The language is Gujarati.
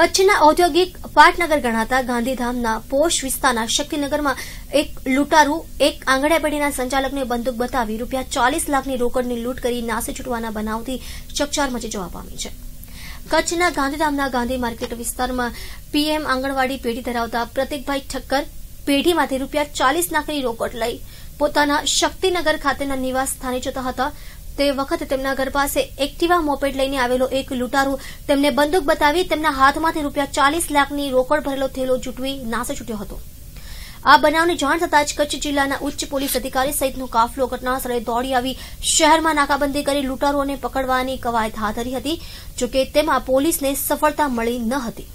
કચ્છના ઔદ્યોગિક પાટનગર ગણાતા ગાંધીધામના પોશ વિસ્તારના શક્તિનગરમાં એક લૂંટારું એક આંગણેવાડીના સંચાલકને બંદૂક બતાવી રૂપિયા ચાલીસ લાખની રોકડની લૂંટ કરી નાસી છૂટવાના બનાવથી ચકચાર મચી જવા પામી છે કચ્છના ગાંધીધામના ગાંધી માર્કેટ વિસ્તારમાં પીએમ આંગણવાડી પેઢી ધરાવતા પ્રતિકભાઈ ઠક્કર પેઢીમાંથી રૂપિયા ચાલીસ લાખની રોકડ લઈ પોતાના શક્તિનગર ખાતેના નિવાસ સ્થાને જતા હતા તે વખત તેમના ઘર પાસે એક્ટિવા મોપેડ લઈને આવેલો એક લૂંટારો તેમને બંદૂક બતાવી તેમના હાથમાંથી રૂપિયા ચાલીસ લાખની રોકડ ભરેલો થેલો ચૂંટવી નાસે છૂટ્યો હતો આ બનાવની જાણ થતાં જ કચ્છ જિલ્લાના ઉચ્ચ પોલીસ અધિકારી સહિતનો કાફલો ઘટનાસ્થળે દોડી આવી શહેરમાં નાકાબંધી કરી લૂંટારોને પકડવાની કવાયત હાથ ધરી હતી જોકે તેમાં પોલીસને સફળતા મળી ન હતી